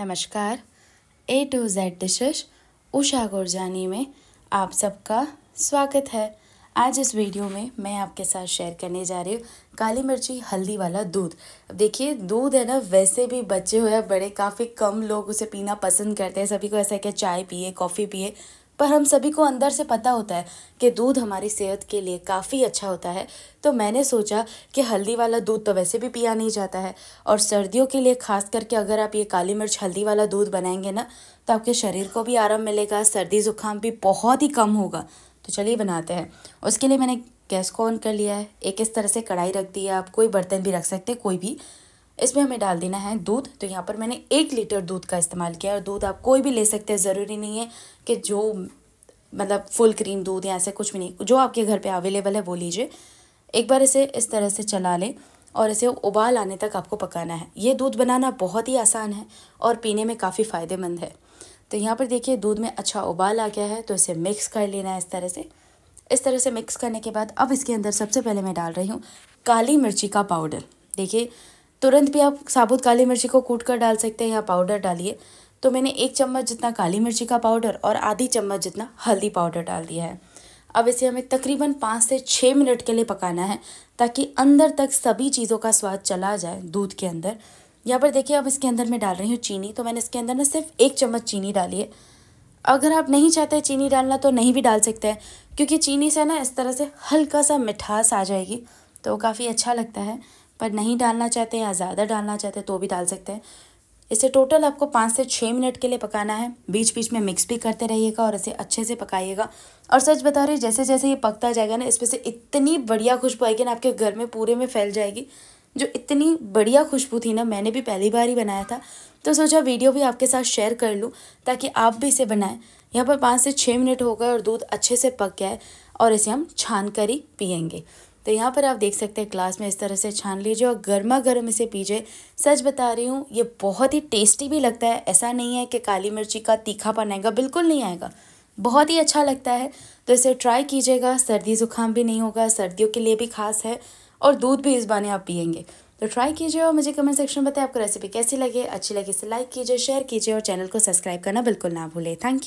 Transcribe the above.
नमस्कार A to Z dishes Usha Gurjani में आप सबका स्वागत है आज इस वीडियो में मैं आपके साथ शेयर करने जा रही हूँ काली मिर्ची हल्दी वाला दूध अब देखिए दूध है ना वैसे भी बच्चे हुए बड़े काफ़ी कम लोग उसे पीना पसंद करते हैं सभी को ऐसा है कि चाय पिए कॉफ़ी पिए पर हम सभी को अंदर से पता होता है कि दूध हमारी सेहत के लिए काफ़ी अच्छा होता है तो मैंने सोचा कि हल्दी वाला दूध तो वैसे भी पिया नहीं जाता है और सर्दियों के लिए खास करके अगर आप ये काली मिर्च हल्दी वाला दूध बनाएंगे ना तो आपके शरीर को भी आराम मिलेगा सर्दी ज़ुकाम भी बहुत ही कम होगा तो चलिए बनाते हैं उसके लिए मैंने गैस को ऑन कर लिया है एक इस तरह से कढ़ाई रख दी है आप कोई बर्तन भी रख सकते हैं कोई भी इसमें हमें डाल देना है दूध तो यहाँ पर मैंने एक लीटर दूध का इस्तेमाल किया और दूध आप कोई भी ले सकते हैं ज़रूरी नहीं है कि जो मतलब फुल क्रीम दूध या ऐसे कुछ भी नहीं जो आपके घर पे अवेलेबल है वो लीजिए एक बार इसे इस तरह से चला लें और इसे उबाल आने तक आपको पकाना है ये दूध बनाना बहुत ही आसान है और पीने में काफ़ी फ़ायदेमंद है तो यहाँ पर देखिए दूध में अच्छा उबाल आ गया है तो इसे मिक्स कर लेना है इस तरह से इस तरह से मिक्स करने के बाद अब इसके अंदर सबसे पहले मैं डाल रही हूँ काली मिर्ची का पाउडर देखिए तुरंत भी आप साबुत काली मिर्ची को कूट कर डाल सकते हैं या पाउडर डालिए तो मैंने एक चम्मच जितना काली मिर्ची का पाउडर और आधी चम्मच जितना हल्दी पाउडर डाल दिया है अब इसे हमें तकरीबन पाँच से छः मिनट के लिए पकाना है ताकि अंदर तक सभी चीज़ों का स्वाद चला जाए दूध के अंदर यहाँ पर देखिए अब इसके अंदर मैं डाल रही हूँ चीनी तो मैंने इसके अंदर ना सिर्फ एक चम्मच चीनी डाली है अगर आप नहीं चाहते चीनी डालना तो नहीं भी डाल सकते हैं क्योंकि चीनी से ना इस तरह से हल्का सा मिठास आ जाएगी तो काफ़ी अच्छा लगता है पर नहीं डालना चाहते या ज़्यादा डालना चाहते तो भी डाल सकते हैं इसे टोटल आपको पाँच से छः मिनट के लिए पकाना है बीच बीच में मिक्स भी करते रहिएगा और इसे अच्छे से पकाइएगा और सच बता रही जैसे जैसे ये पकता जाएगा ना इसमें से इतनी बढ़िया खुशबू आएगी ना आपके घर में पूरे में फैल जाएगी जो इतनी बढ़िया खुशबू थी ना मैंने भी पहली बार ही बनाया था तो सोचा वीडियो भी आपके साथ शेयर कर लूँ ताकि आप भी इसे बनाएं यहाँ पर पाँच से छः मिनट हो गए और दूध अच्छे से पक गया है और इसे हम छान कर ही पियेंगे तो यहाँ पर आप देख सकते हैं ग्लास में इस तरह से छान लीजिए और गर्मा गर्म इसे पीजिए सच बता रही हूँ ये बहुत ही टेस्टी भी लगता है ऐसा नहीं है कि काली मिर्ची का तीखापन आएगा बिल्कुल नहीं आएगा बहुत ही अच्छा लगता है तो इसे ट्राई कीजिएगा सर्दी ज़ुकाम भी नहीं होगा सर्दियों के लिए भी खास है और दूध भी इस बारे आप पियेंगे तो ट्राई कीजिए और मुझे कमेंट सेक्शन में बताएं आपको रेसिपी कैसी लगे अच्छी लगे इसे लाइक कीजिए शेयर कीजिए और चैनल को सब्सक्राइब करना बिल्कुल ना भूलें थैंक यू